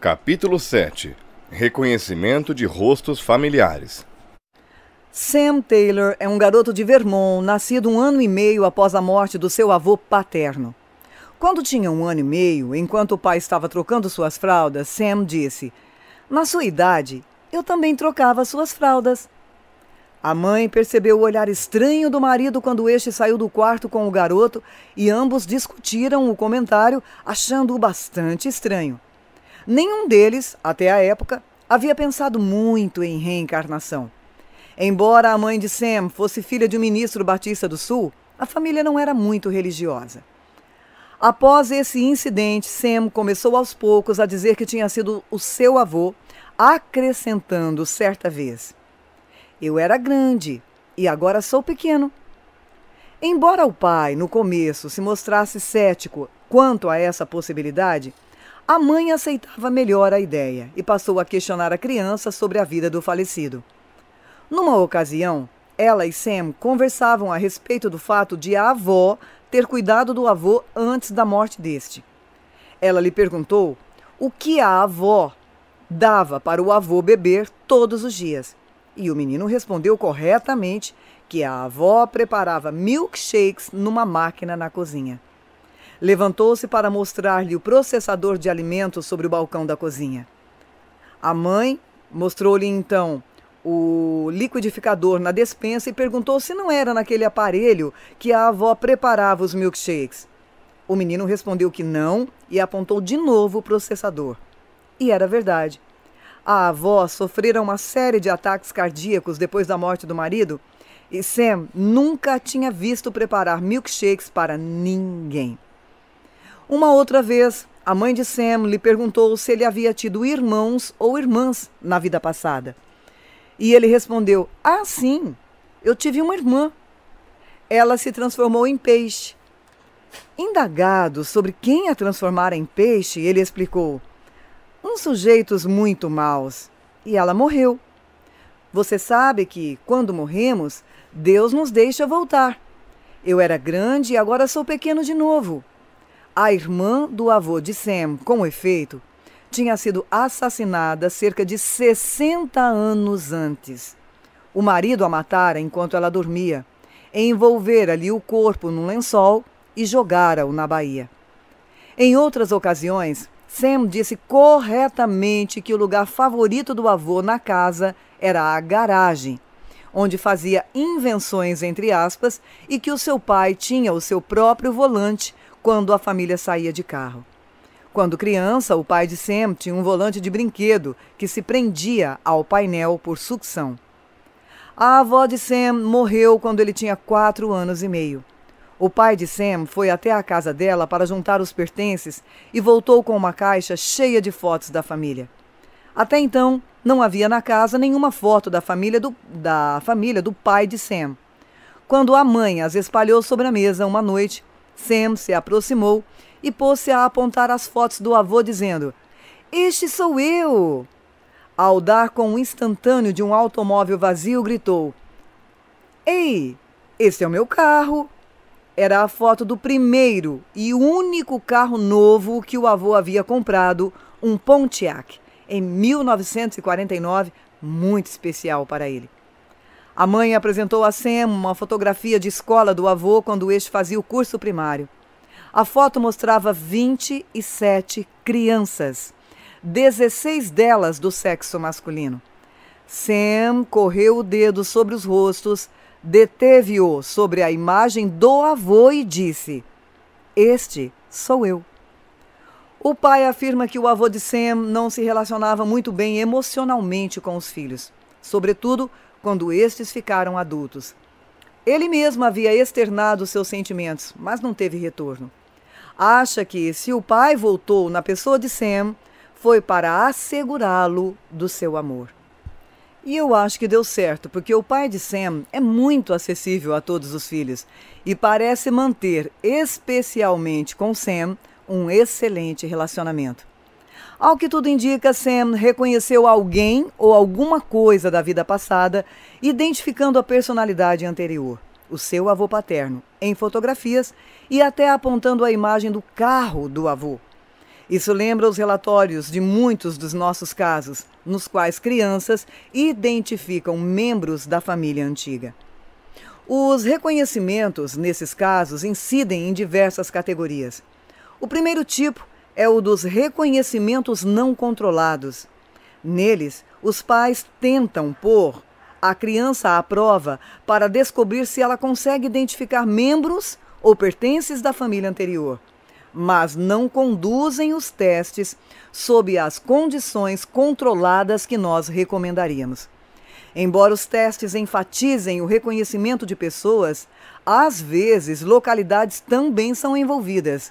Capítulo 7 Reconhecimento de rostos familiares. Sam Taylor é um garoto de Vermont, nascido um ano e meio após a morte do seu avô paterno. Quando tinha um ano e meio, enquanto o pai estava trocando suas fraldas, Sam disse: Na sua idade, eu também trocava suas fraldas. A mãe percebeu o olhar estranho do marido quando este saiu do quarto com o garoto e ambos discutiram o comentário, achando-o bastante estranho. Nenhum deles, até a época, havia pensado muito em reencarnação. Embora a mãe de Sam fosse filha de um ministro batista do Sul, a família não era muito religiosa. Após esse incidente, Sam começou aos poucos a dizer que tinha sido o seu avô, acrescentando certa vez: Eu era grande e agora sou pequeno. Embora o pai, no começo, se mostrasse cético quanto a essa possibilidade, a mãe aceitava melhor a ideia e passou a questionar a criança sobre a vida do falecido. Numa ocasião, ela e Sam conversavam a respeito do fato de a avó ter cuidado do avô antes da morte deste. Ela lhe perguntou o que a avó dava para o avô beber todos os dias. E o menino respondeu corretamente que a avó preparava milkshakes numa máquina na cozinha levantou-se para mostrar-lhe o processador de alimentos sobre o balcão da cozinha. A mãe mostrou-lhe então o liquidificador na despensa e perguntou se não era naquele aparelho que a avó preparava os milkshakes. O menino respondeu que não e apontou de novo o processador. E era verdade. A avó sofrera uma série de ataques cardíacos depois da morte do marido e Sam nunca tinha visto preparar milkshakes para ninguém. Uma outra vez, a mãe de Sam lhe perguntou se ele havia tido irmãos ou irmãs na vida passada. E ele respondeu: Ah, sim, eu tive uma irmã. Ela se transformou em peixe. Indagado sobre quem a transformara em peixe, ele explicou: Uns sujeitos muito maus. E ela morreu. Você sabe que, quando morremos, Deus nos deixa voltar. Eu era grande e agora sou pequeno de novo a irmã do avô de Sam, com efeito, tinha sido assassinada cerca de 60 anos antes. O marido a matara enquanto ela dormia, envolvera-lhe o corpo num lençol e jogara-o na baía. Em outras ocasiões, Sam disse corretamente que o lugar favorito do avô na casa era a garagem, onde fazia invenções entre aspas e que o seu pai tinha o seu próprio volante quando a família saía de carro. Quando criança, o pai de Sam tinha um volante de brinquedo que se prendia ao painel por sucção. A avó de Sam morreu quando ele tinha quatro anos e meio. O pai de Sam foi até a casa dela para juntar os pertences e voltou com uma caixa cheia de fotos da família. Até então, não havia na casa nenhuma foto da família do, da família do pai de Sam. Quando a mãe as espalhou sobre a mesa uma noite, Sam se aproximou e pôs-se a apontar as fotos do avô, dizendo: Este sou eu! Ao dar com um instantâneo de um automóvel vazio, gritou: Ei, esse é o meu carro! Era a foto do primeiro e único carro novo que o avô havia comprado, um Pontiac, em 1949, muito especial para ele. A mãe apresentou a Sam uma fotografia de escola do avô quando este fazia o curso primário. A foto mostrava 27 crianças, 16 delas do sexo masculino. Sam correu o dedo sobre os rostos, deteve-o sobre a imagem do avô e disse: Este sou eu. O pai afirma que o avô de Sam não se relacionava muito bem emocionalmente com os filhos, sobretudo quando estes ficaram adultos. Ele mesmo havia externado seus sentimentos, mas não teve retorno. Acha que, se o pai voltou na pessoa de Sam, foi para assegurá-lo do seu amor. E eu acho que deu certo, porque o pai de Sam é muito acessível a todos os filhos e parece manter, especialmente com Sam, um excelente relacionamento. Ao que tudo indica, Sam reconheceu alguém ou alguma coisa da vida passada, identificando a personalidade anterior, o seu avô paterno, em fotografias e até apontando a imagem do carro do avô. Isso lembra os relatórios de muitos dos nossos casos, nos quais crianças identificam membros da família antiga. Os reconhecimentos, nesses casos, incidem em diversas categorias. O primeiro tipo é o dos reconhecimentos não controlados. Neles, os pais tentam pôr a criança à prova para descobrir se ela consegue identificar membros ou pertences da família anterior, mas não conduzem os testes sob as condições controladas que nós recomendaríamos. Embora os testes enfatizem o reconhecimento de pessoas, às vezes localidades também são envolvidas.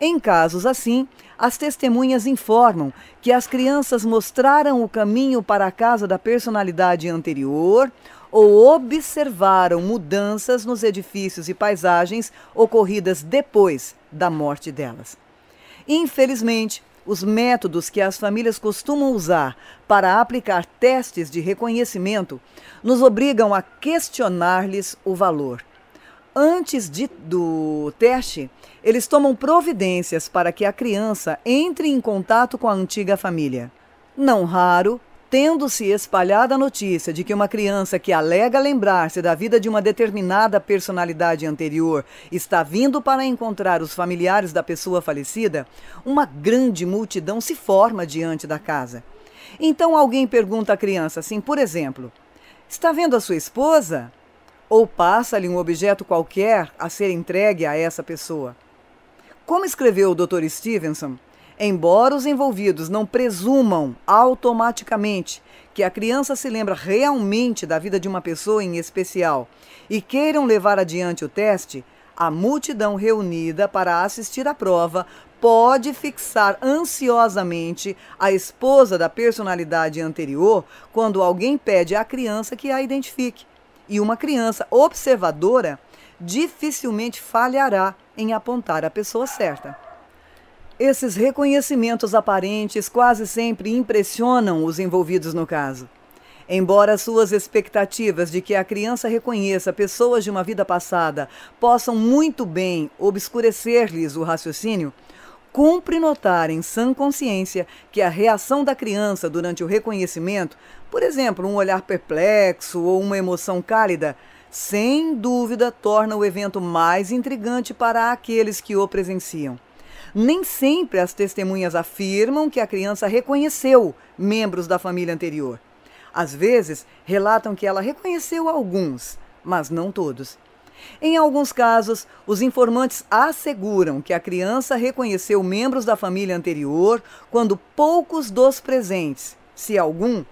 Em casos assim, as testemunhas informam que as crianças mostraram o caminho para a casa da personalidade anterior ou observaram mudanças nos edifícios e paisagens ocorridas depois da morte delas. Infelizmente, os métodos que as famílias costumam usar para aplicar testes de reconhecimento nos obrigam a questionar-lhes o valor. Antes de, do teste, eles tomam providências para que a criança entre em contato com a antiga família. Não raro, tendo-se espalhada a notícia de que uma criança que alega lembrar-se da vida de uma determinada personalidade anterior está vindo para encontrar os familiares da pessoa falecida, uma grande multidão se forma diante da casa. Então alguém pergunta à criança assim, por exemplo: Está vendo a sua esposa? ou passa-lhe um objeto qualquer a ser entregue a essa pessoa. Como escreveu o Dr. Stevenson, embora os envolvidos não presumam automaticamente que a criança se lembra realmente da vida de uma pessoa em especial e queiram levar adiante o teste, a multidão reunida para assistir à prova pode fixar ansiosamente a esposa da personalidade anterior quando alguém pede à criança que a identifique. E uma criança observadora dificilmente falhará em apontar a pessoa certa. Esses reconhecimentos aparentes quase sempre impressionam os envolvidos no caso. Embora suas expectativas de que a criança reconheça pessoas de uma vida passada possam muito bem obscurecer-lhes o raciocínio, Cumpre notar em sã consciência que a reação da criança durante o reconhecimento, por exemplo, um olhar perplexo ou uma emoção cálida, sem dúvida torna o evento mais intrigante para aqueles que o presenciam. Nem sempre as testemunhas afirmam que a criança reconheceu membros da família anterior. Às vezes, relatam que ela reconheceu alguns, mas não todos. Em alguns casos, os informantes asseguram que a criança reconheceu membros da família anterior quando poucos dos presentes, se algum,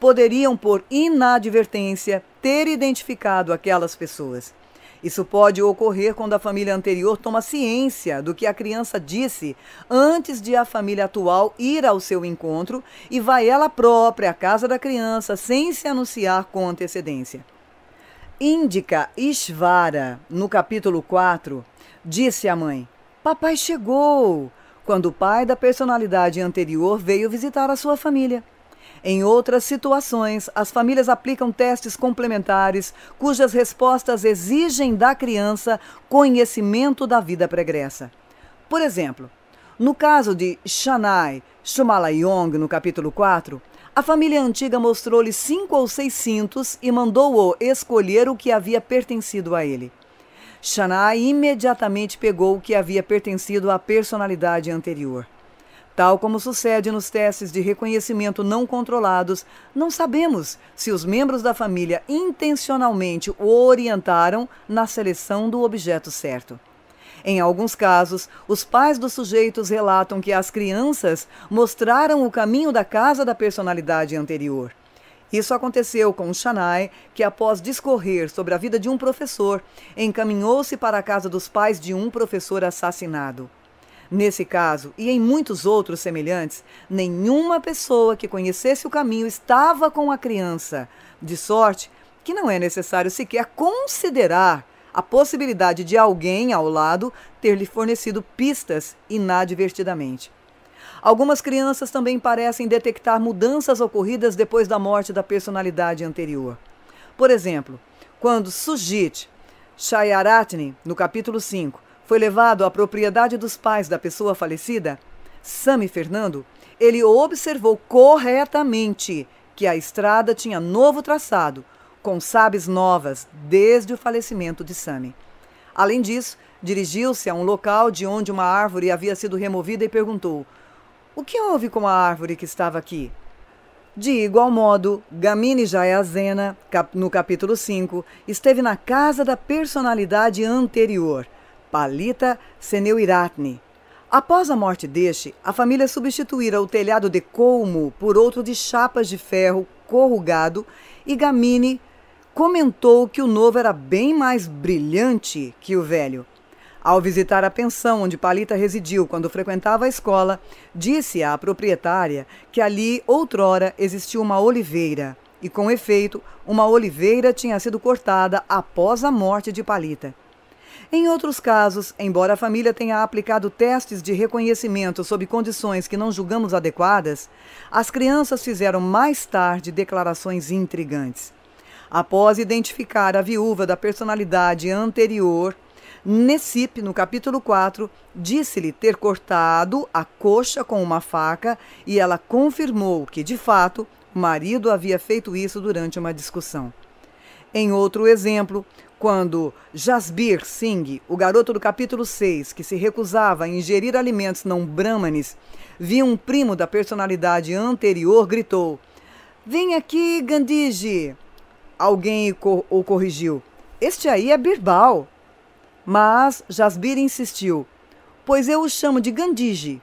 poderiam por inadvertência ter identificado aquelas pessoas. Isso pode ocorrer quando a família anterior toma ciência do que a criança disse antes de a família atual ir ao seu encontro e vai ela própria à casa da criança sem se anunciar com antecedência. Índica Ishvara no capítulo 4, disse à mãe: Papai chegou! Quando o pai da personalidade anterior veio visitar a sua família. Em outras situações, as famílias aplicam testes complementares cujas respostas exigem da criança conhecimento da vida pregressa. Por exemplo, no caso de Shanai Shumalayong, no capítulo 4, a família antiga mostrou-lhe cinco ou seis cintos e mandou-o escolher o que havia pertencido a ele. Shanai imediatamente pegou o que havia pertencido à personalidade anterior. Tal como sucede nos testes de reconhecimento não controlados, não sabemos se os membros da família intencionalmente o orientaram na seleção do objeto certo. Em alguns casos, os pais dos sujeitos relatam que as crianças mostraram o caminho da casa da personalidade anterior. Isso aconteceu com Shanai, que após discorrer sobre a vida de um professor, encaminhou-se para a casa dos pais de um professor assassinado. Nesse caso, e em muitos outros semelhantes, nenhuma pessoa que conhecesse o caminho estava com a criança, de sorte que não é necessário sequer considerar a possibilidade de alguém ao lado ter lhe fornecido pistas inadvertidamente. Algumas crianças também parecem detectar mudanças ocorridas depois da morte da personalidade anterior. Por exemplo, quando Sujit Shayaratne, no capítulo 5, foi levado à propriedade dos pais da pessoa falecida, Sami Fernando, ele observou corretamente que a estrada tinha novo traçado, com sabes novas desde o falecimento de Sami. Além disso, dirigiu-se a um local de onde uma árvore havia sido removida e perguntou: O que houve com a árvore que estava aqui? De igual modo, Gamini Jayazena, no capítulo 5, esteve na casa da personalidade anterior, Palita Seneuiratne. Após a morte deste, a família substituíra o telhado de colmo por outro de chapas de ferro corrugado e Gamini comentou que o novo era bem mais brilhante que o velho. Ao visitar a pensão onde Palita residiu quando frequentava a escola, disse à proprietária que ali outrora existia uma oliveira. E com efeito, uma oliveira tinha sido cortada após a morte de Palita. Em outros casos, embora a família tenha aplicado testes de reconhecimento sob condições que não julgamos adequadas, as crianças fizeram mais tarde declarações intrigantes. Após identificar a viúva da personalidade anterior, Nessip, no capítulo 4, disse-lhe ter cortado a coxa com uma faca e ela confirmou que, de fato, o marido havia feito isso durante uma discussão. Em outro exemplo, quando Jasbir Singh, o garoto do capítulo 6, que se recusava a ingerir alimentos não brâmanes, viu um primo da personalidade anterior, gritou: Vem aqui, Gandhiji! Alguém o corrigiu. Este aí é Birbal. Mas Jasbir insistiu. Pois eu o chamo de Gandhiji.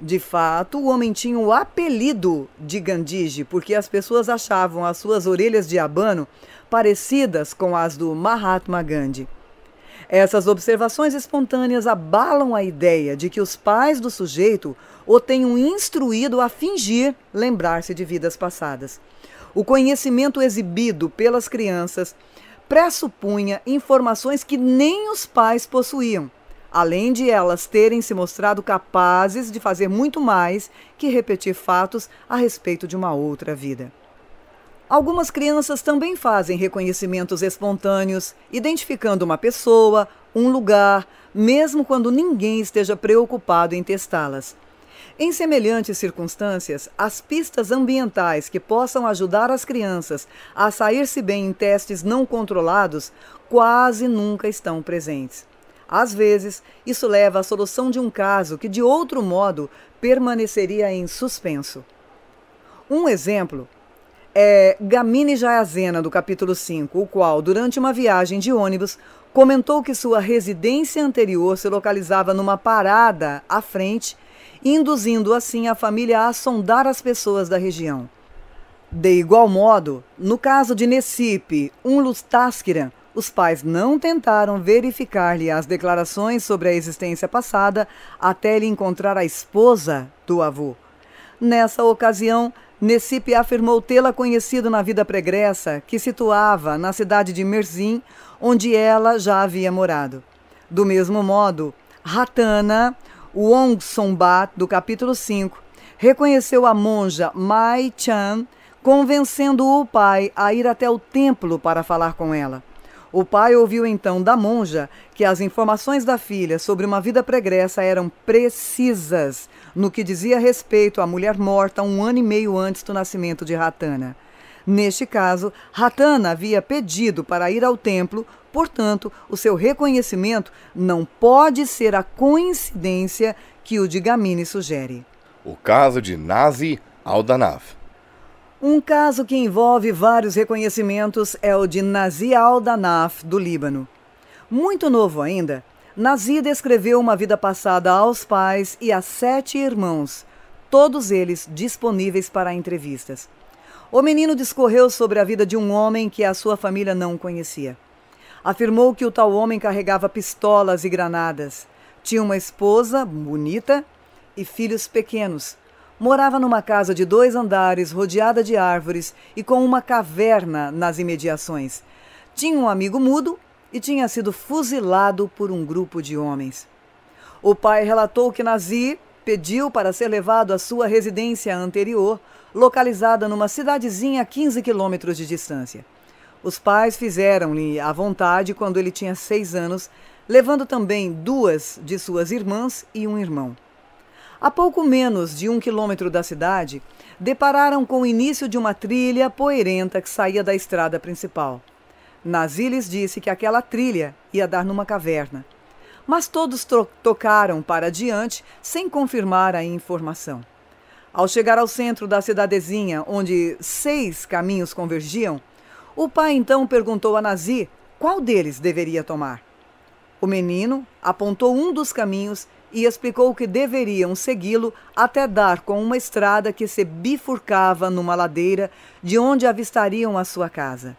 De fato, o homem tinha o apelido de Gandhiji, porque as pessoas achavam as suas orelhas de abano parecidas com as do Mahatma Gandhi. Essas observações espontâneas abalam a ideia de que os pais do sujeito o tenham instruído a fingir lembrar-se de vidas passadas. O conhecimento exibido pelas crianças pressupunha informações que nem os pais possuíam, além de elas terem se mostrado capazes de fazer muito mais que repetir fatos a respeito de uma outra vida. Algumas crianças também fazem reconhecimentos espontâneos, identificando uma pessoa, um lugar, mesmo quando ninguém esteja preocupado em testá-las. Em semelhantes circunstâncias, as pistas ambientais que possam ajudar as crianças a sair-se bem em testes não controlados quase nunca estão presentes. Às vezes, isso leva à solução de um caso que, de outro modo, permaneceria em suspenso. Um exemplo é Gamine Jayazena, do capítulo 5, o qual, durante uma viagem de ônibus, comentou que sua residência anterior se localizava numa parada à frente induzindo assim a família a sondar as pessoas da região. De igual modo, no caso de Necipe, um Taskiran, os pais não tentaram verificar-lhe as declarações sobre a existência passada até ele encontrar a esposa do avô. Nessa ocasião, Necipe afirmou tê-la conhecido na vida pregressa, que situava na cidade de Merzim, onde ela já havia morado. Do mesmo modo, Ratana, Wong Sombat, do capítulo 5, reconheceu a monja Mai Chan, convencendo o pai a ir até o templo para falar com ela. O pai ouviu então da monja que as informações da filha sobre uma vida pregressa eram precisas no que dizia respeito à mulher morta um ano e meio antes do nascimento de Ratana. Neste caso, Ratana havia pedido para ir ao templo, portanto, o seu reconhecimento não pode ser a coincidência que o de Gamini sugere. O caso de Nazi Aldanav. Um caso que envolve vários reconhecimentos é o de Nazi Aldanaf, do Líbano. Muito novo ainda, Nazi descreveu uma vida passada aos pais e a sete irmãos, todos eles disponíveis para entrevistas. O menino discorreu sobre a vida de um homem que a sua família não conhecia. Afirmou que o tal homem carregava pistolas e granadas, tinha uma esposa bonita e filhos pequenos. Morava numa casa de dois andares, rodeada de árvores e com uma caverna nas imediações. Tinha um amigo mudo e tinha sido fuzilado por um grupo de homens. O pai relatou que Nazi pediu para ser levado à sua residência anterior, localizada numa cidadezinha a 15 quilômetros de distância. Os pais fizeram-lhe a vontade quando ele tinha seis anos, levando também duas de suas irmãs e um irmão. A pouco menos de um quilômetro da cidade, depararam com o início de uma trilha poeirenta que saía da estrada principal. Nazi disse que aquela trilha ia dar numa caverna. Mas todos tocaram para adiante sem confirmar a informação. Ao chegar ao centro da cidadezinha, onde seis caminhos convergiam, o pai então perguntou a Nazi qual deles deveria tomar. O menino apontou um dos caminhos e explicou que deveriam segui-lo até dar com uma estrada que se bifurcava numa ladeira de onde avistariam a sua casa.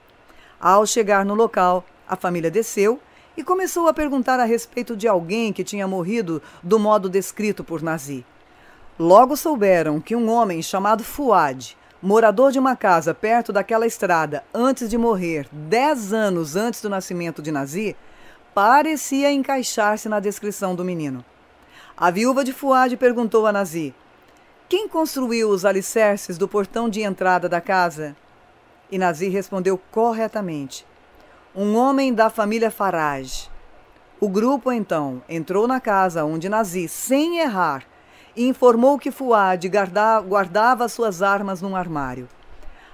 Ao chegar no local, a família desceu e começou a perguntar a respeito de alguém que tinha morrido do modo descrito por Nazi. Logo souberam que um homem chamado Fuad, morador de uma casa perto daquela estrada antes de morrer, 10 anos antes do nascimento de Nazi, parecia encaixar-se na descrição do menino. A viúva de Fuad perguntou a Nazi: Quem construiu os alicerces do portão de entrada da casa? E Nazi respondeu corretamente: Um homem da família Farage. O grupo então entrou na casa onde Nazi, sem errar, e informou que Fuad guardava suas armas num armário.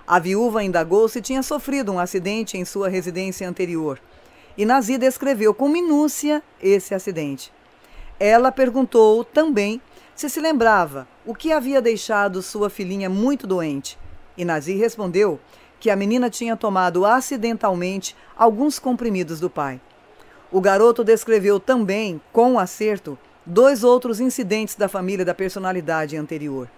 A viúva indagou se tinha sofrido um acidente em sua residência anterior. E Nazi descreveu com minúcia esse acidente. Ela perguntou também se se lembrava o que havia deixado sua filhinha muito doente. E Nazi respondeu que a menina tinha tomado acidentalmente alguns comprimidos do pai. O garoto descreveu também, com acerto, dois outros incidentes da família da personalidade anterior.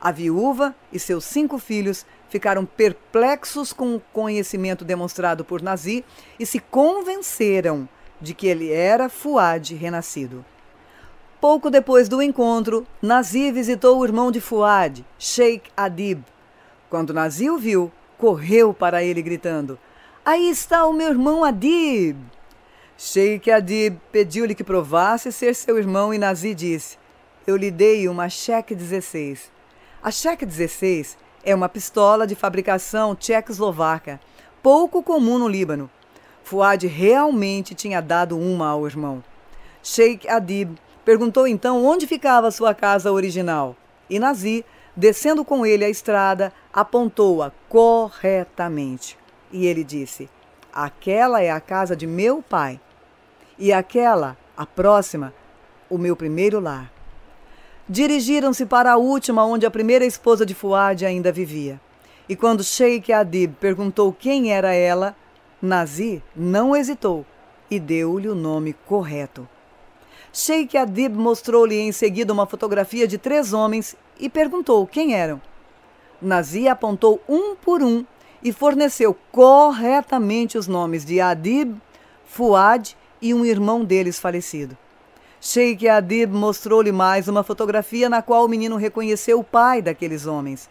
A viúva e seus cinco filhos ficaram perplexos com o conhecimento demonstrado por Nazi e se convenceram de que ele era Fuad renascido. Pouco depois do encontro, Nazi visitou o irmão de Fuad, Sheikh Adib. Quando Nazi o viu, correu para ele gritando: Aí está o meu irmão Adib! Sheikh Adib pediu-lhe que provasse ser seu irmão e Nazi disse: Eu lhe dei uma cheque 16. A cheque 16 é uma pistola de fabricação tchecoslovaca, pouco comum no Líbano. Fuad realmente tinha dado uma ao irmão. Sheikh Adib perguntou então onde ficava sua casa original. E Nazi, descendo com ele a estrada, apontou-a corretamente. E ele disse: Aquela é a casa de meu pai e aquela, a próxima, o meu primeiro lar. Dirigiram-se para a última, onde a primeira esposa de Fuad ainda vivia. E quando Sheikh Adib perguntou quem era ela, Nazi não hesitou e deu-lhe o nome correto. Sheikh Adib mostrou-lhe em seguida uma fotografia de três homens e perguntou quem eram. Nazi apontou um por um e forneceu corretamente os nomes de Adib, Fuad e um irmão deles falecido. Sheikh Adib mostrou-lhe mais uma fotografia na qual o menino reconheceu o pai daqueles homens.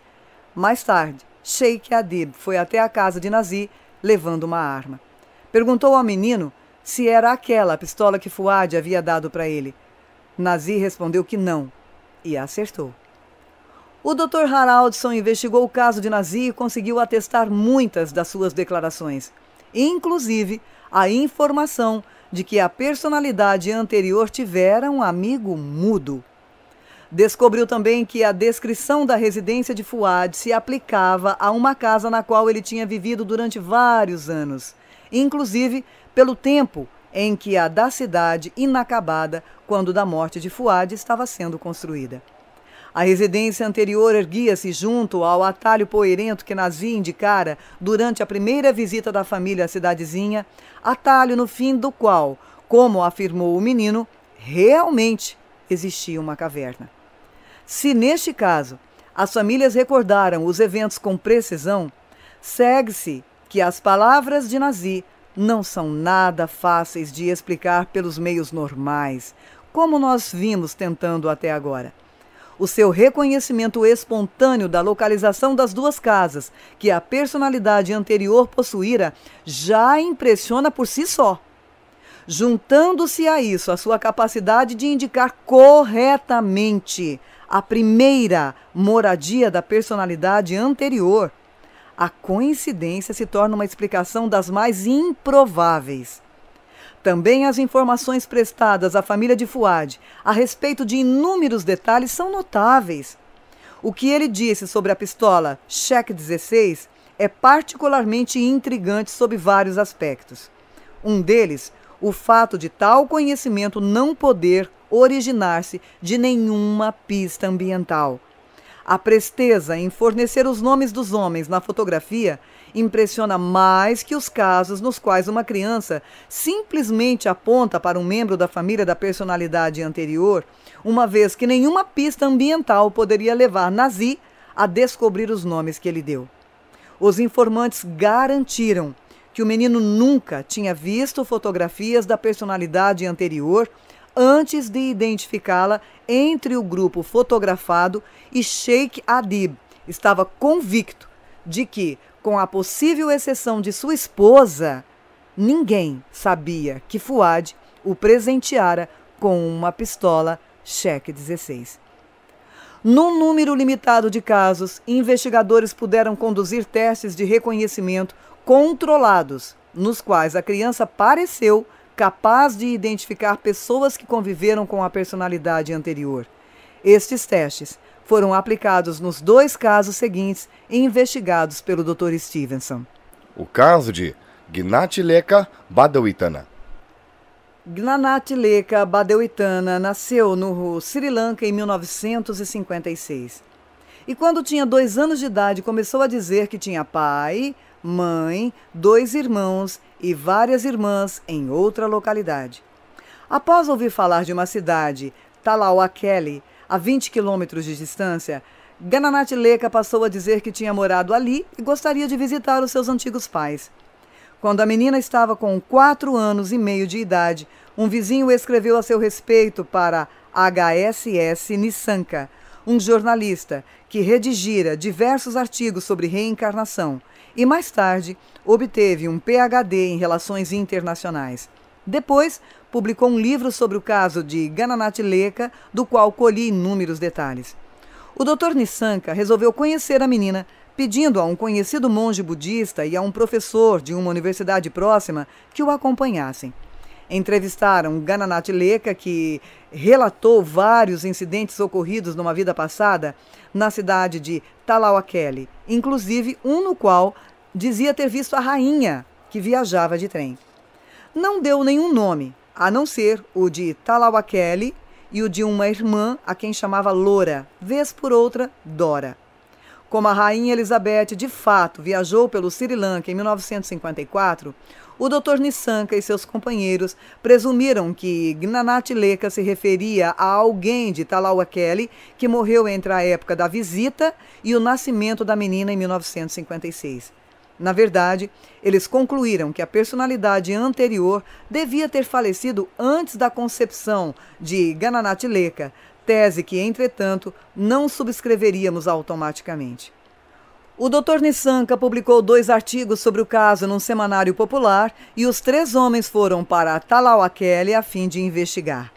Mais tarde, Sheikh Adib foi até a casa de Nazi levando uma arma. Perguntou ao menino se era aquela a pistola que Fuad havia dado para ele. Nazi respondeu que não e acertou. O Dr. Haraldson investigou o caso de Nazi e conseguiu atestar muitas das suas declarações, inclusive a informação de que a personalidade anterior tivera um amigo mudo. Descobriu também que a descrição da residência de Fuad se aplicava a uma casa na qual ele tinha vivido durante vários anos, inclusive pelo tempo em que a da cidade inacabada, quando da morte de Fuad, estava sendo construída. A residência anterior erguia-se junto ao atalho poeirento que Nazi indicara durante a primeira visita da família à cidadezinha, atalho no fim do qual, como afirmou o menino, realmente existia uma caverna. Se neste caso as famílias recordaram os eventos com precisão, segue-se que as palavras de Nazi não são nada fáceis de explicar pelos meios normais, como nós vimos tentando até agora o seu reconhecimento espontâneo da localização das duas casas, que a personalidade anterior possuíra, já impressiona por si só. Juntando-se a isso a sua capacidade de indicar corretamente a primeira moradia da personalidade anterior, a coincidência se torna uma explicação das mais improváveis. Também as informações prestadas à família de Fuad a respeito de inúmeros detalhes são notáveis. O que ele disse sobre a pistola Cheque 16 é particularmente intrigante sob vários aspectos. Um deles, o fato de tal conhecimento não poder originar-se de nenhuma pista ambiental. A presteza em fornecer os nomes dos homens na fotografia impressiona mais que os casos nos quais uma criança simplesmente aponta para um membro da família da personalidade anterior, uma vez que nenhuma pista ambiental poderia levar Nazi a descobrir os nomes que ele deu. Os informantes garantiram que o menino nunca tinha visto fotografias da personalidade anterior antes de identificá-la entre o grupo fotografado e Sheikh Adib estava convicto de que com a possível exceção de sua esposa, ninguém sabia que Fuad o presenteara com uma pistola cheque 16. Num número limitado de casos, investigadores puderam conduzir testes de reconhecimento controlados, nos quais a criança pareceu capaz de identificar pessoas que conviveram com a personalidade anterior. Estes testes foram aplicados nos dois casos seguintes investigados pelo Dr. Stevenson. O caso de Gnatileka Badawitana. Gnanatileka Badewitana nasceu no Sri Lanka em 1956. E quando tinha dois anos de idade, começou a dizer que tinha pai, mãe, dois irmãos e várias irmãs em outra localidade. Após ouvir falar de uma cidade, Talauakele, a 20 quilômetros de distância, Gananat Leca passou a dizer que tinha morado ali e gostaria de visitar os seus antigos pais. Quando a menina estava com quatro anos e meio de idade, um vizinho escreveu a seu respeito para HSS Nissanka, um jornalista que redigira diversos artigos sobre reencarnação e mais tarde obteve um PhD em relações internacionais. Depois, publicou um livro sobre o caso de Gananat Leca, do qual colhi inúmeros detalhes. O Dr. Nissanka resolveu conhecer a menina, pedindo a um conhecido monge budista e a um professor de uma universidade próxima que o acompanhassem. Entrevistaram Gananat Leca, que relatou vários incidentes ocorridos numa vida passada na cidade de Talauakele, inclusive um no qual dizia ter visto a rainha que viajava de trem. Não deu nenhum nome, a não ser o de Kelly e o de uma irmã a quem chamava Loura, vez por outra Dora. Como a rainha Elizabeth de fato viajou pelo Sri Lanka em 1954, o Dr. Nissanka e seus companheiros presumiram que Leka se referia a alguém de Kelly que morreu entre a época da visita e o nascimento da menina em 1956. Na verdade, eles concluíram que a personalidade anterior devia ter falecido antes da concepção de Gananath Leka, tese que, entretanto, não subscreveríamos automaticamente. O Dr. Nissanka publicou dois artigos sobre o caso num semanário popular e os três homens foram para Talauakele a fim de investigar.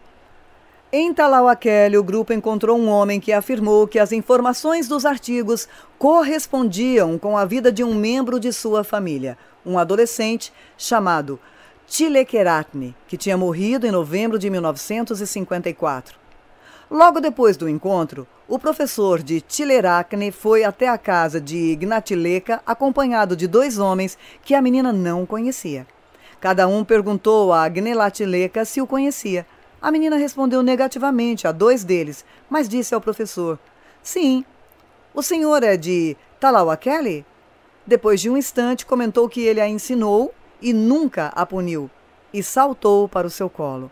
Em Talauaquele, o grupo encontrou um homem que afirmou que as informações dos artigos correspondiam com a vida de um membro de sua família, um adolescente chamado Tilekeratne, que tinha morrido em novembro de 1954. Logo depois do encontro, o professor de Tileracne foi até a casa de Ignatileka acompanhado de dois homens que a menina não conhecia. Cada um perguntou a Gnelatileka se o conhecia. A menina respondeu negativamente a dois deles, mas disse ao professor: Sim. O senhor é de Talawa Kelly? Depois de um instante, comentou que ele a ensinou e nunca a puniu, e saltou para o seu colo.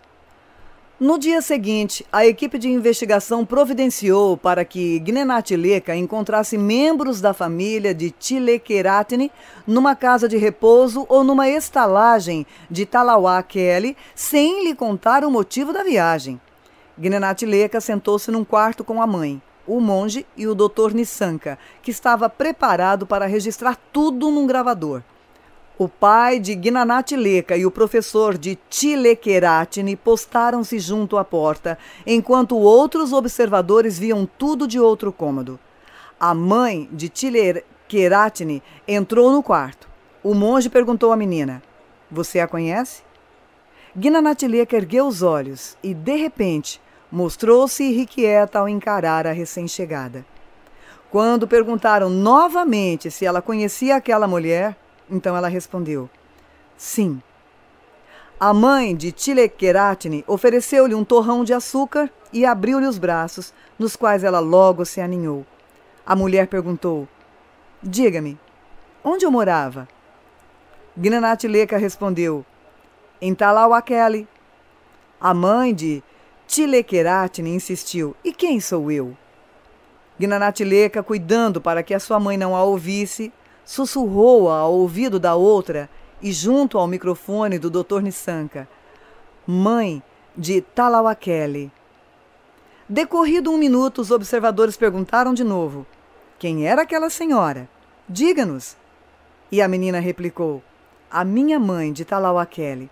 No dia seguinte, a equipe de investigação providenciou para que Gnenatileka encontrasse membros da família de Tilekeratne numa casa de repouso ou numa estalagem de Talawakele, sem lhe contar o motivo da viagem. Gnenatileka sentou-se num quarto com a mãe, o monge e o doutor Nissanka, que estava preparado para registrar tudo num gravador. O pai de Guinanati Leca e o professor de Tilekeratini postaram-se junto à porta, enquanto outros observadores viam tudo de outro cômodo. A mãe de Tilekeratini entrou no quarto. O monge perguntou à menina: Você a conhece? Guinanati Leca ergueu os olhos e, de repente, mostrou-se irrequieta ao encarar a recém-chegada. Quando perguntaram novamente se ela conhecia aquela mulher, então ela respondeu: Sim. A mãe de Tilekeratne ofereceu-lhe um torrão de açúcar e abriu-lhe os braços, nos quais ela logo se aninhou. A mulher perguntou: Diga-me, onde eu morava? Gnanatileka respondeu: Em Talauakeli. A mãe de Tilekeratne insistiu: E quem sou eu? Gnanatileka, cuidando para que a sua mãe não a ouvisse, sussurrou ao ouvido da outra e junto ao microfone do Dr. Nissanka, mãe de Talawakele. Decorrido um minuto, os observadores perguntaram de novo: Quem era aquela senhora? Diga-nos. E a menina replicou: A minha mãe de Talawakele.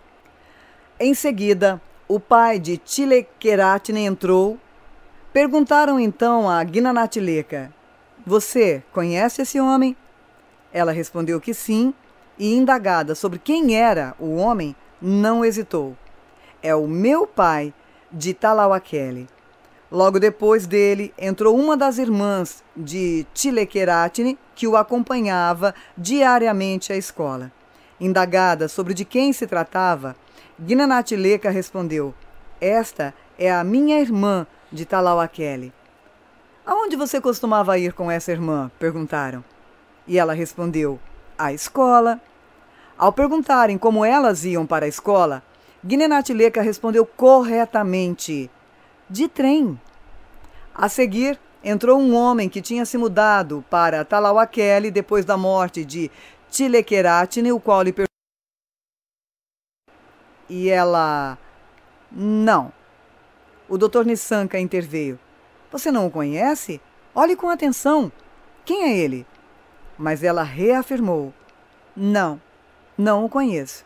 Em seguida, o pai de Tilekeratne entrou. Perguntaram então a Gnanatileka: Você conhece esse homem? Ela respondeu que sim, e indagada sobre quem era o homem, não hesitou. É o meu pai, de Talauaquele. Logo depois dele, entrou uma das irmãs de Tilekeratne que o acompanhava diariamente à escola. Indagada sobre de quem se tratava, Gnanatileka respondeu: Esta é a minha irmã de Talauaquele. Aonde você costumava ir com essa irmã? perguntaram. E ela respondeu: A escola. Ao perguntarem como elas iam para a escola, Guinenatileka respondeu corretamente: De trem. A seguir, entrou um homem que tinha se mudado para Talauaquele depois da morte de Tilekeratne, o qual lhe perguntou. E ela. Não. O doutor Nissanka interveio. Você não o conhece? Olhe com atenção. Quem é ele? mas ela reafirmou: Não, não o conheço.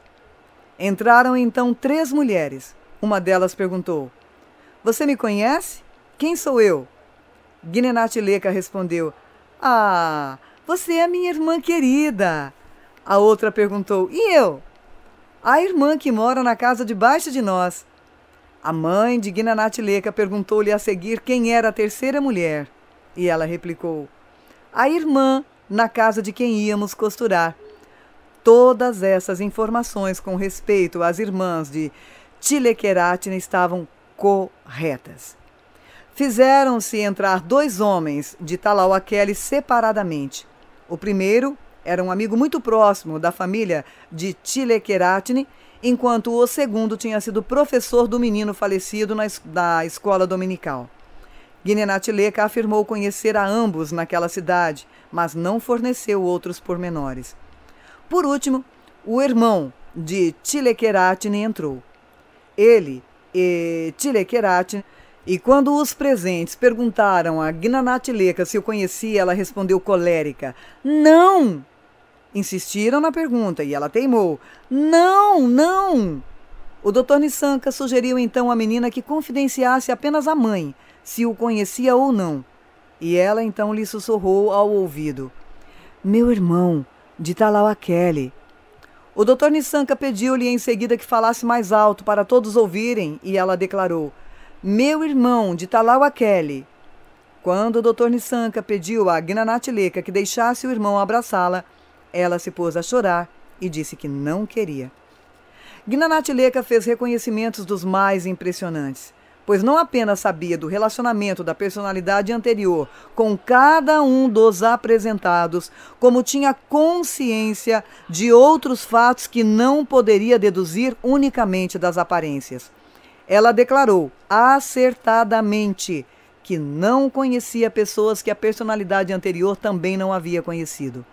Entraram então três mulheres. Uma delas perguntou: Você me conhece? Quem sou eu? Leca respondeu: Ah, você é minha irmã querida. A outra perguntou: E eu? A irmã que mora na casa debaixo de nós. A mãe de Leca perguntou-lhe a seguir quem era a terceira mulher. E ela replicou: A irmã na casa de quem íamos costurar. Todas essas informações com respeito às irmãs de Tilequeratina estavam corretas. Fizeram-se entrar dois homens de Talauaquele separadamente. O primeiro era um amigo muito próximo da família de Tilequeratne, enquanto o segundo tinha sido professor do menino falecido na, da escola dominical. Guinenatileka afirmou conhecer a ambos naquela cidade, mas não forneceu outros pormenores. Por último, o irmão de Tilekeratne entrou. Ele e Tilekeratne e quando os presentes perguntaram a Gnanatileka se o conhecia, ela respondeu colérica: Não! Insistiram na pergunta e ela teimou: Não, não! O doutor Nissanka sugeriu então à menina que confidenciasse apenas à mãe se o conhecia ou não. E ela então lhe sussurrou ao ouvido: Meu irmão, de Talal Akeli. O doutor Nissanka pediu-lhe em seguida que falasse mais alto para todos ouvirem, e ela declarou: Meu irmão, de Talal Akeli. Quando o doutor Nissanka pediu a Gnanatileka que deixasse o irmão abraçá-la, ela se pôs a chorar e disse que não queria. Gnanatileka fez reconhecimentos dos mais impressionantes pois não apenas sabia do relacionamento da personalidade anterior com cada um dos apresentados, como tinha consciência de outros fatos que não poderia deduzir unicamente das aparências. Ela declarou acertadamente que não conhecia pessoas que a personalidade anterior também não havia conhecido.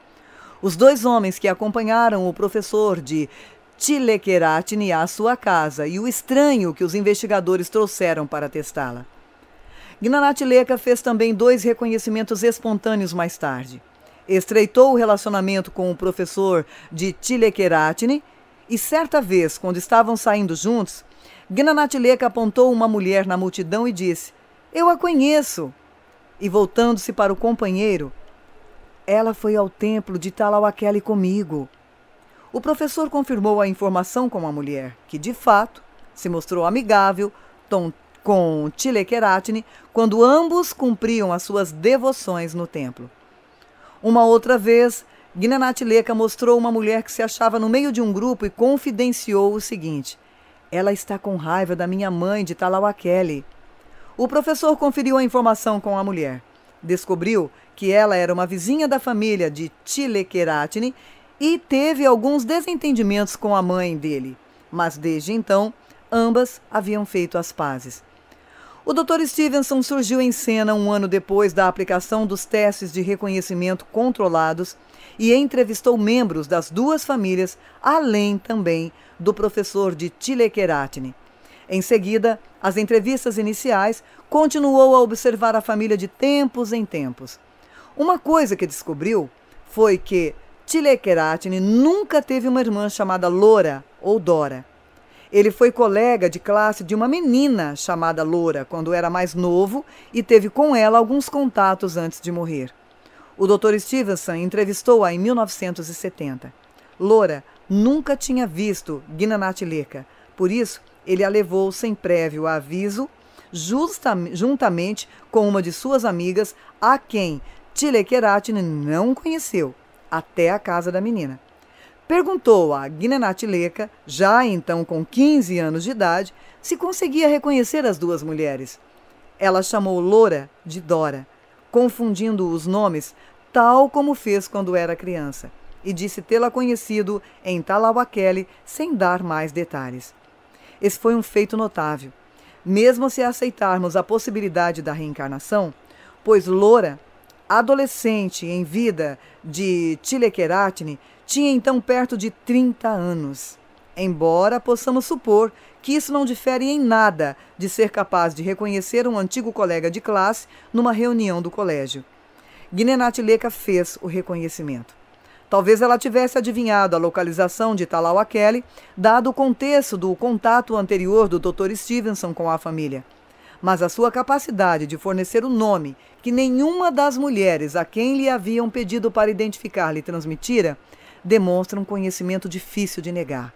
Os dois homens que acompanharam o professor de Tilekeratne à sua casa e o estranho que os investigadores trouxeram para testá-la. Gnanatileka fez também dois reconhecimentos espontâneos mais tarde. Estreitou o relacionamento com o professor de Tilekeratne e certa vez, quando estavam saindo juntos, Gnanatileka apontou uma mulher na multidão e disse: Eu a conheço. E voltando-se para o companheiro, ela foi ao templo de Talauakele comigo. O professor confirmou a informação com a mulher, que de fato se mostrou amigável com Tilekeratne quando ambos cumpriam as suas devoções no templo. Uma outra vez, Gnanatileka mostrou uma mulher que se achava no meio de um grupo e confidenciou o seguinte: Ela está com raiva da minha mãe de Talawakele. O professor conferiu a informação com a mulher. Descobriu que ela era uma vizinha da família de Tilekeratne e teve alguns desentendimentos com a mãe dele, mas desde então ambas haviam feito as pazes. O Dr. Stevenson surgiu em cena um ano depois da aplicação dos testes de reconhecimento controlados e entrevistou membros das duas famílias, além também do professor de Tilekeratne. Em seguida, as entrevistas iniciais, continuou a observar a família de tempos em tempos. Uma coisa que descobriu foi que Tile Keratini nunca teve uma irmã chamada Lora ou Dora. Ele foi colega de classe de uma menina chamada Lora quando era mais novo e teve com ela alguns contatos antes de morrer. O Dr. Stevenson entrevistou-a em 1970. Lora nunca tinha visto Guinanatileka, por isso ele a levou sem prévio aviso, juntamente com uma de suas amigas, a quem Tilekeratine não conheceu até a casa da menina. Perguntou a Guinenatileca, já então com 15 anos de idade, se conseguia reconhecer as duas mulheres. Ela chamou Loura de Dora, confundindo os nomes, tal como fez quando era criança, e disse tê-la conhecido em Talauaquele sem dar mais detalhes. Esse foi um feito notável, mesmo se aceitarmos a possibilidade da reencarnação, pois Loura adolescente em vida de Tilekeratne tinha então perto de 30 anos. Embora possamos supor que isso não difere em nada de ser capaz de reconhecer um antigo colega de classe numa reunião do colégio. Guinenatileka fez o reconhecimento. Talvez ela tivesse adivinhado a localização de Talawa Kelly, dado o contexto do contato anterior do Dr. Stevenson com a família mas a sua capacidade de fornecer o nome que nenhuma das mulheres a quem lhe haviam pedido para identificar lhe transmitira, demonstra um conhecimento difícil de negar.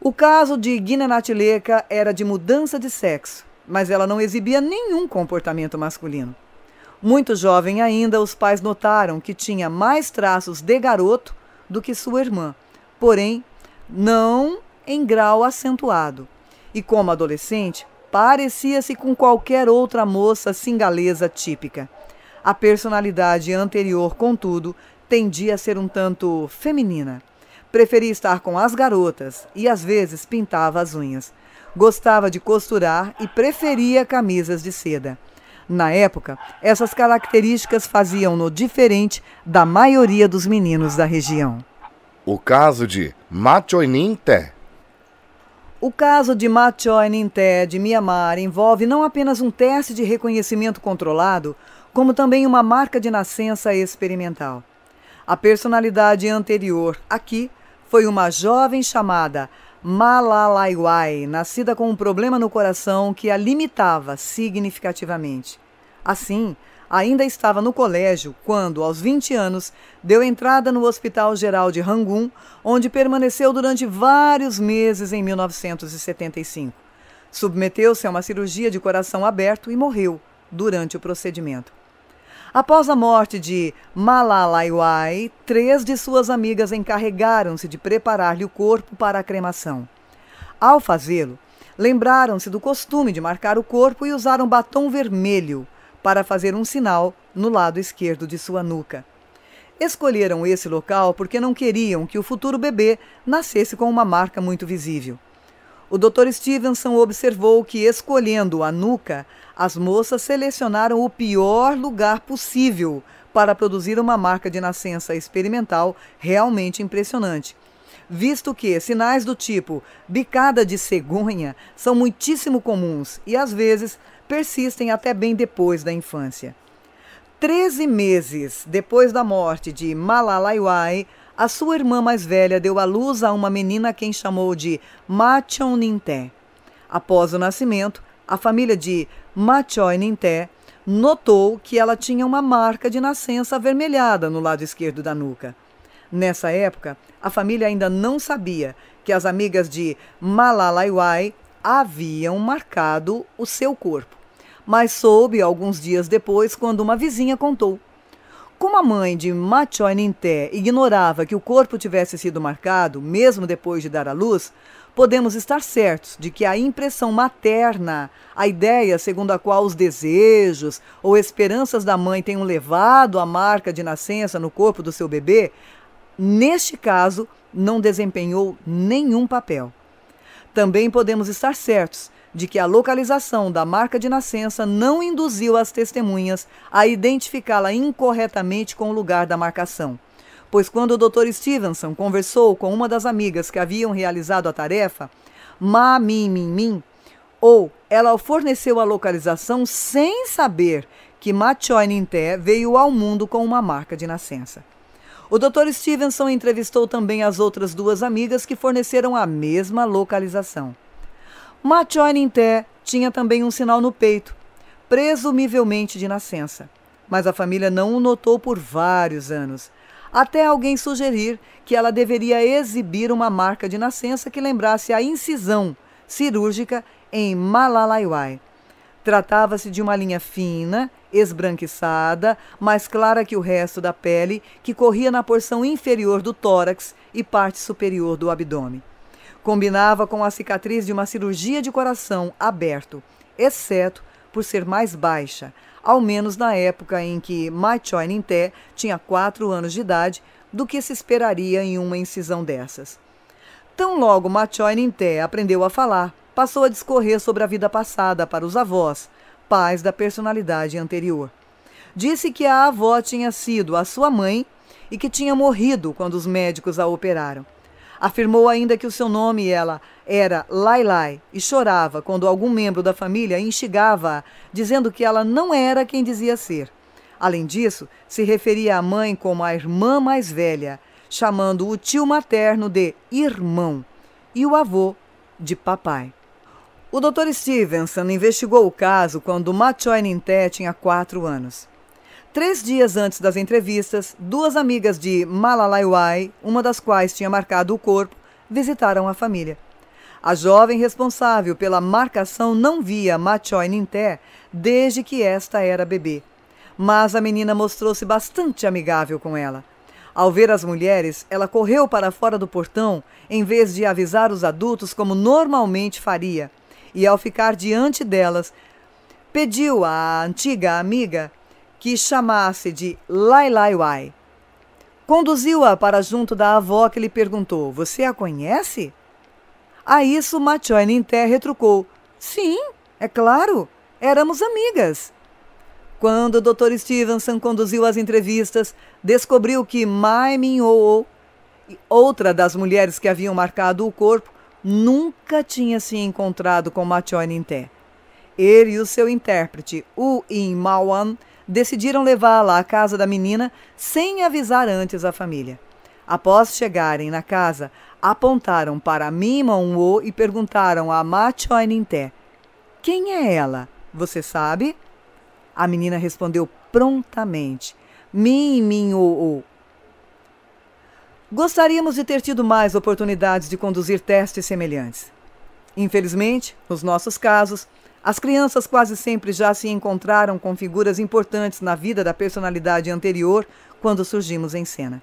O caso de Guina Natileca era de mudança de sexo, mas ela não exibia nenhum comportamento masculino. Muito jovem ainda, os pais notaram que tinha mais traços de garoto do que sua irmã, porém, não em grau acentuado. E como adolescente, parecia-se com qualquer outra moça singalesa típica. A personalidade anterior, contudo, tendia a ser um tanto feminina. Preferia estar com as garotas e às vezes pintava as unhas. Gostava de costurar e preferia camisas de seda. Na época, essas características faziam-no diferente da maioria dos meninos da região. O caso de Machoininte o caso de Ma Choi Ninté de Mianmar envolve não apenas um teste de reconhecimento controlado, como também uma marca de nascença experimental. A personalidade anterior aqui foi uma jovem chamada Malalaiwai, nascida com um problema no coração que a limitava significativamente. Assim, ainda estava no colégio quando, aos 20 anos, deu entrada no Hospital Geral de Rangoon, onde permaneceu durante vários meses em 1975. Submeteu-se a uma cirurgia de coração aberto e morreu durante o procedimento. Após a morte de Malalaiwai, três de suas amigas encarregaram-se de preparar-lhe o corpo para a cremação. Ao fazê-lo, lembraram-se do costume de marcar o corpo e usaram batom vermelho, para fazer um sinal no lado esquerdo de sua nuca. Escolheram esse local porque não queriam que o futuro bebê nascesse com uma marca muito visível. O Dr. Stevenson observou que, escolhendo a nuca, as moças selecionaram o pior lugar possível para produzir uma marca de nascença experimental realmente impressionante, visto que sinais do tipo bicada de cegonha são muitíssimo comuns e, às vezes, persistem até bem depois da infância. Treze meses depois da morte de Malalaiwai, a sua irmã mais velha deu à luz a uma menina a quem chamou de Machon Ninté. Após o nascimento, a família de Machoy Ninté notou que ela tinha uma marca de nascença avermelhada no lado esquerdo da nuca. Nessa época, a família ainda não sabia que as amigas de Malalaiwai haviam marcado o seu corpo. Mas soube alguns dias depois quando uma vizinha contou. Como a mãe de Machoy Ninté ignorava que o corpo tivesse sido marcado, mesmo depois de dar à luz, podemos estar certos de que a impressão materna, a ideia segundo a qual os desejos ou esperanças da mãe tenham levado a marca de nascença no corpo do seu bebê, neste caso, não desempenhou nenhum papel. Também podemos estar certos de que a localização da marca de nascença não induziu as testemunhas a identificá-la incorretamente com o lugar da marcação. Pois quando o Dr. Stevenson conversou com uma das amigas que haviam realizado a tarefa, Ma Min Min Min, ou ela forneceu a localização sem saber que Ma Choi veio ao mundo com uma marca de nascença. O Dr. Stevenson entrevistou também as outras duas amigas que forneceram a mesma localização. Machoininté tinha também um sinal no peito, presumivelmente de nascença, mas a família não o notou por vários anos, até alguém sugerir que ela deveria exibir uma marca de nascença que lembrasse a incisão cirúrgica em Malalaiwai. Tratava-se de uma linha fina esbranquiçada, mais clara que o resto da pele, que corria na porção inferior do tórax e parte superior do abdômen. Combinava com a cicatriz de uma cirurgia de coração aberto, exceto por ser mais baixa, ao menos na época em que Mai Choi Ninté tinha 4 anos de idade, do que se esperaria em uma incisão dessas. Tão logo Choi Ninté aprendeu a falar, passou a discorrer sobre a vida passada para os avós, pais da personalidade anterior. Disse que a avó tinha sido a sua mãe e que tinha morrido quando os médicos a operaram. Afirmou ainda que o seu nome ela era Lailai e chorava quando algum membro da família instigava-a, dizendo que ela não era quem dizia ser. Além disso, se referia à mãe como a irmã mais velha, chamando o tio materno de irmão e o avô de papai. O Dr. Stevenson investigou o caso quando Machoy Ninté tinha quatro anos. Três dias antes das entrevistas, duas amigas de Malalaiwai, uma das quais tinha marcado o corpo, visitaram a família. A jovem responsável pela marcação não via Machoy Ninté desde que esta era bebê. Mas a menina mostrou-se bastante amigável com ela. Ao ver as mulheres, ela correu para fora do portão em vez de avisar os adultos como normalmente faria e, ao ficar diante delas, pediu à antiga amiga que chamasse de Lai Lai Wai. Conduziu-a para junto da avó que lhe perguntou: Você a conhece? A isso, Machoy Ninté retrucou: Sim, é claro, éramos amigas. Quando o Dr. Stevenson conduziu as entrevistas, descobriu que Mai Min Ou, outra das mulheres que haviam marcado o corpo, nunca tinha se encontrado com Matheus Ninté. Ele e o seu intérprete, U In Mawan, decidiram levá-la à casa da menina sem avisar antes a família. Após chegarem na casa, apontaram para Mima Unwo e perguntaram a Matheus Ninté: Quem é ela? Você sabe? A menina respondeu prontamente: Min Min O, Gostaríamos de ter tido mais oportunidades de conduzir testes semelhantes. Infelizmente, nos nossos casos, as crianças quase sempre já se encontraram com figuras importantes na vida da personalidade anterior quando surgimos em cena.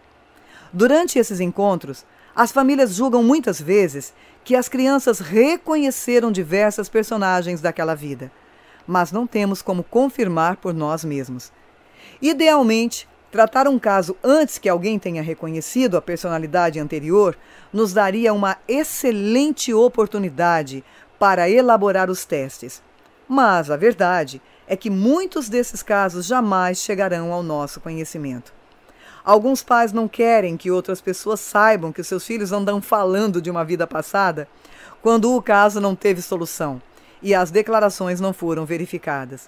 Durante esses encontros, as famílias julgam muitas vezes que as crianças reconheceram diversas personagens daquela vida, mas não temos como confirmar por nós mesmos. Idealmente, Tratar um caso antes que alguém tenha reconhecido a personalidade anterior nos daria uma excelente oportunidade para elaborar os testes. Mas a verdade é que muitos desses casos jamais chegarão ao nosso conhecimento. Alguns pais não querem que outras pessoas saibam que seus filhos andam falando de uma vida passada quando o caso não teve solução e as declarações não foram verificadas.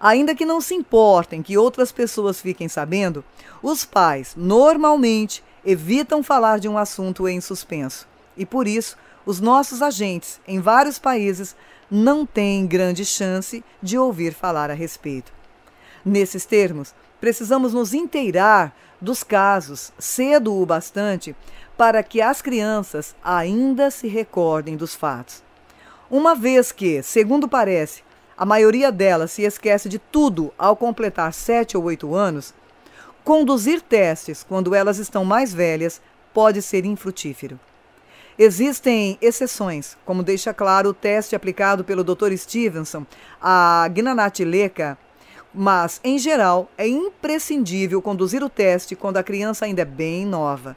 Ainda que não se importem que outras pessoas fiquem sabendo, os pais normalmente evitam falar de um assunto em suspenso. E por isso, os nossos agentes em vários países não têm grande chance de ouvir falar a respeito. Nesses termos, precisamos nos inteirar dos casos cedo o bastante para que as crianças ainda se recordem dos fatos. Uma vez que, segundo parece, a maioria delas se esquece de tudo ao completar 7 ou 8 anos, conduzir testes quando elas estão mais velhas pode ser infrutífero. Existem exceções, como deixa claro o teste aplicado pelo Dr. Stevenson à Leka, mas, em geral, é imprescindível conduzir o teste quando a criança ainda é bem nova.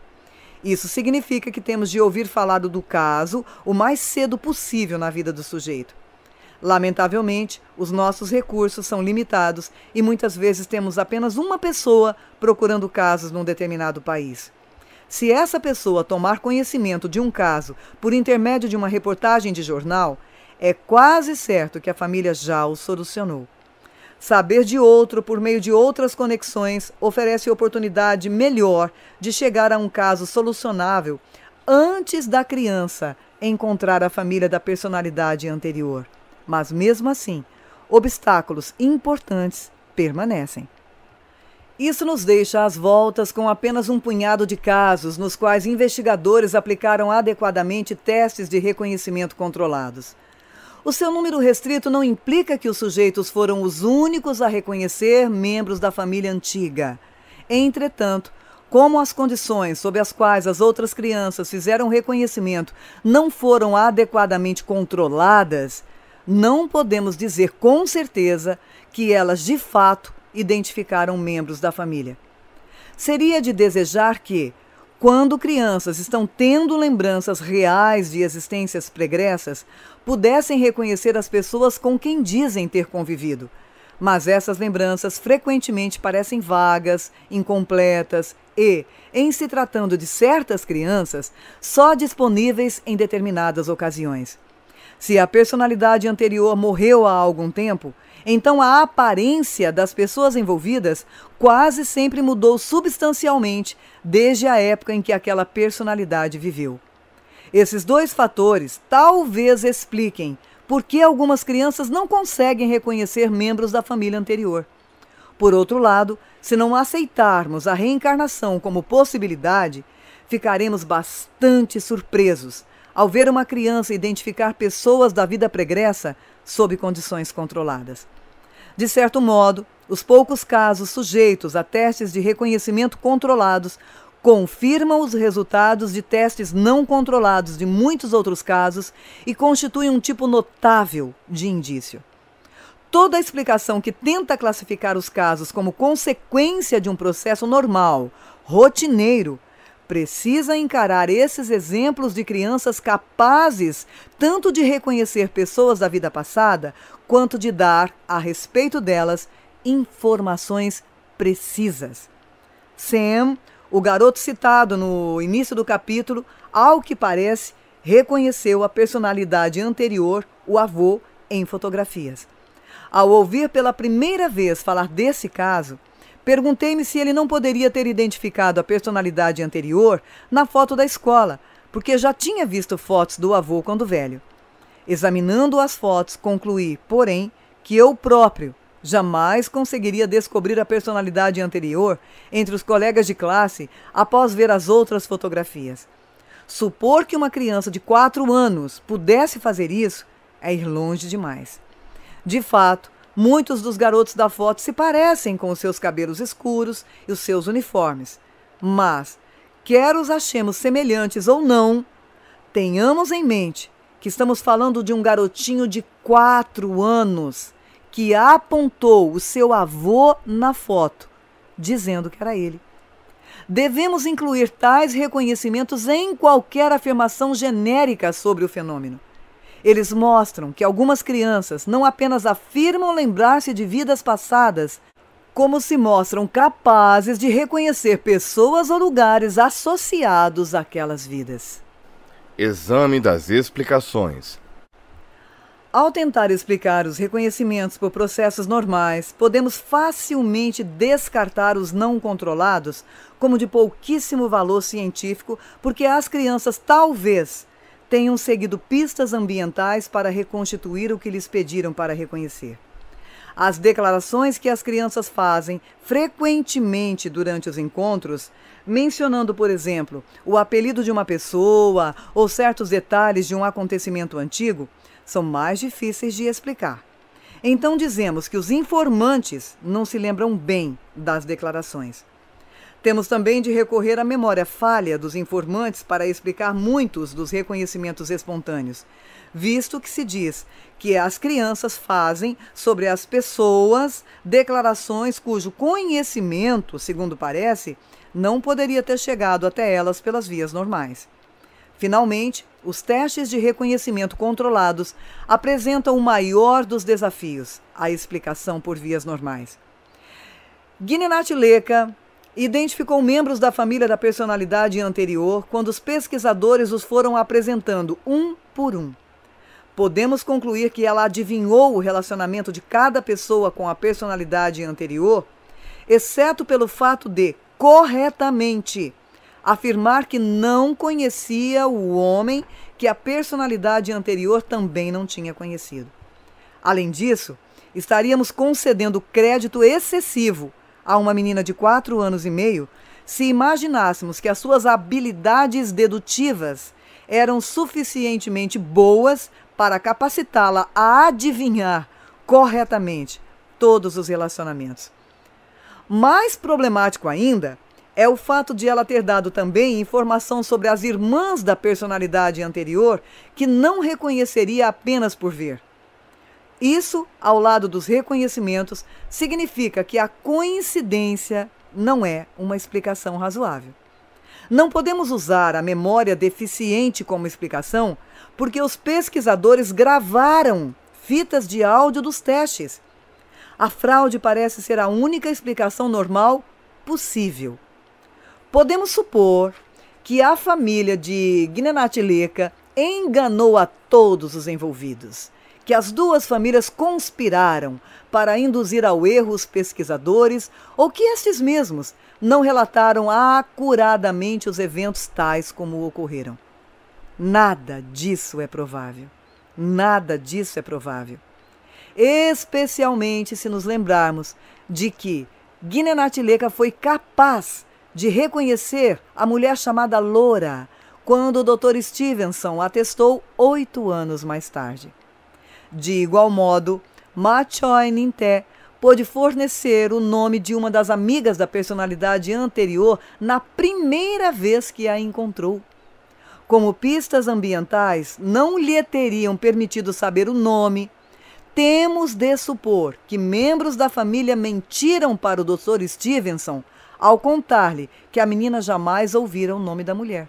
Isso significa que temos de ouvir falar do caso o mais cedo possível na vida do sujeito. Lamentavelmente, os nossos recursos são limitados e muitas vezes temos apenas uma pessoa procurando casos num determinado país. Se essa pessoa tomar conhecimento de um caso por intermédio de uma reportagem de jornal, é quase certo que a família já o solucionou. Saber de outro por meio de outras conexões oferece oportunidade melhor de chegar a um caso solucionável antes da criança encontrar a família da personalidade anterior mas mesmo assim, obstáculos importantes permanecem. Isso nos deixa às voltas com apenas um punhado de casos nos quais investigadores aplicaram adequadamente testes de reconhecimento controlados. O seu número restrito não implica que os sujeitos foram os únicos a reconhecer membros da família antiga. Entretanto, como as condições sob as quais as outras crianças fizeram reconhecimento não foram adequadamente controladas, não podemos dizer com certeza que elas de fato identificaram membros da família. Seria de desejar que, quando crianças estão tendo lembranças reais de existências pregressas, pudessem reconhecer as pessoas com quem dizem ter convivido. Mas essas lembranças frequentemente parecem vagas, incompletas e, em se tratando de certas crianças, só disponíveis em determinadas ocasiões. Se a personalidade anterior morreu há algum tempo, então a aparência das pessoas envolvidas quase sempre mudou substancialmente desde a época em que aquela personalidade viveu. Esses dois fatores talvez expliquem por que algumas crianças não conseguem reconhecer membros da família anterior. Por outro lado, se não aceitarmos a reencarnação como possibilidade, ficaremos bastante surpresos ao ver uma criança identificar pessoas da vida pregressa sob condições controladas. De certo modo, os poucos casos sujeitos a testes de reconhecimento controlados confirmam os resultados de testes não controlados de muitos outros casos e constituem um tipo notável de indício. Toda a explicação que tenta classificar os casos como consequência de um processo normal, rotineiro, precisa encarar esses exemplos de crianças capazes tanto de reconhecer pessoas da vida passada, quanto de dar, a respeito delas, informações precisas. Sam, o garoto citado no início do capítulo, ao que parece, reconheceu a personalidade anterior, o avô, em fotografias. Ao ouvir pela primeira vez falar desse caso, Perguntei-me se ele não poderia ter identificado a personalidade anterior na foto da escola, porque já tinha visto fotos do avô quando velho. Examinando as fotos, concluí, porém, que eu próprio jamais conseguiria descobrir a personalidade anterior entre os colegas de classe após ver as outras fotografias. Supor que uma criança de 4 anos pudesse fazer isso é ir longe demais. De fato, Muitos dos garotos da foto se parecem com os seus cabelos escuros e os seus uniformes. Mas, quer os achemos semelhantes ou não, tenhamos em mente que estamos falando de um garotinho de 4 anos que apontou o seu avô na foto, dizendo que era ele. Devemos incluir tais reconhecimentos em qualquer afirmação genérica sobre o fenômeno. Eles mostram que algumas crianças não apenas afirmam lembrar-se de vidas passadas, como se mostram capazes de reconhecer pessoas ou lugares associados àquelas vidas. Exame das explicações. Ao tentar explicar os reconhecimentos por processos normais, podemos facilmente descartar os não controlados como de pouquíssimo valor científico, porque as crianças talvez tenham seguido pistas ambientais para reconstituir o que lhes pediram para reconhecer. As declarações que as crianças fazem frequentemente durante os encontros, mencionando, por exemplo, o apelido de uma pessoa ou certos detalhes de um acontecimento antigo, são mais difíceis de explicar. Então dizemos que os informantes não se lembram bem das declarações. Temos também de recorrer à memória falha dos informantes para explicar muitos dos reconhecimentos espontâneos, visto que se diz que as crianças fazem sobre as pessoas declarações cujo conhecimento, segundo parece, não poderia ter chegado até elas pelas vias normais. Finalmente, os testes de reconhecimento controlados apresentam o maior dos desafios, a explicação por vias normais. Guininati Leca identificou membros da família da personalidade anterior quando os pesquisadores os foram apresentando um por um. Podemos concluir que ela adivinhou o relacionamento de cada pessoa com a personalidade anterior, exceto pelo fato de, corretamente, afirmar que não conhecia o homem que a personalidade anterior também não tinha conhecido. Além disso, estaríamos concedendo crédito excessivo a uma menina de 4 anos e meio, se imaginássemos que as suas habilidades dedutivas eram suficientemente boas para capacitá-la a adivinhar corretamente todos os relacionamentos. Mais problemático ainda é o fato de ela ter dado também informação sobre as irmãs da personalidade anterior que não reconheceria apenas por ver. Isso, ao lado dos reconhecimentos, significa que a coincidência não é uma explicação razoável. Não podemos usar a memória deficiente como explicação, porque os pesquisadores gravaram fitas de áudio dos testes. A fraude parece ser a única explicação normal possível. Podemos supor que a família de Gnanatileka enganou a todos os envolvidos que as duas famílias conspiraram para induzir ao erro os pesquisadores ou que estes mesmos não relataram acuradamente os eventos tais como ocorreram. Nada disso é provável. Nada disso é provável. Especialmente se nos lembrarmos de que Guinenatileka foi capaz de reconhecer a mulher chamada Loura quando o Dr. Stevenson atestou oito anos mais tarde. De igual modo, Ma Choi Ninté pôde fornecer o nome de uma das amigas da personalidade anterior na primeira vez que a encontrou. Como pistas ambientais não lhe teriam permitido saber o nome, temos de supor que membros da família mentiram para o Dr. Stevenson ao contar-lhe que a menina jamais ouvira o nome da mulher.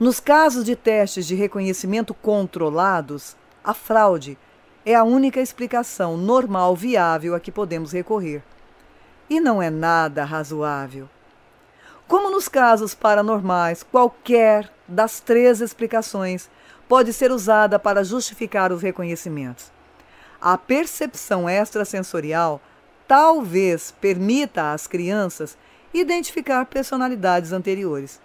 Nos casos de testes de reconhecimento controlados, a fraude é a única explicação normal viável a que podemos recorrer. E não é nada razoável. Como nos casos paranormais, qualquer das três explicações pode ser usada para justificar os reconhecimentos. A percepção extrasensorial talvez permita às crianças identificar personalidades anteriores.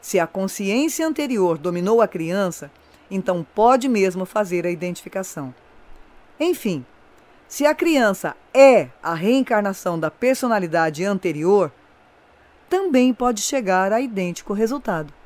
Se a consciência anterior dominou a criança, então pode mesmo fazer a identificação. Enfim, se a criança é a reencarnação da personalidade anterior, também pode chegar a idêntico resultado.